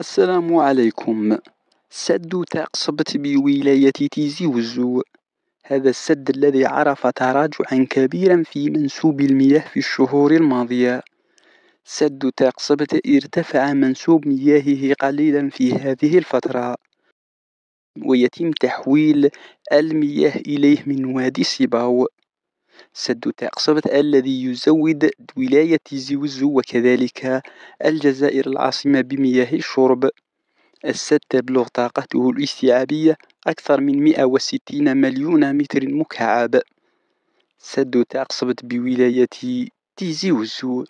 السلام عليكم سد تعقصبت بولاية تيزي وزو هذا السد الذي عرف تراجعا كبيرا في منسوب المياه في الشهور الماضية سد تعقصبت ارتفع منسوب مياهه قليلا في هذه الفترة ويتم تحويل المياه إليه من وادي سيباو سد تقصبة الذي يزود ولاية زوزو وكذلك الجزائر العاصمة بمياه الشرب السد تبلغ طاقته الاستيعابية أكثر من 160 مليون متر مكعب سد تقصبة بولاية تيزي وزو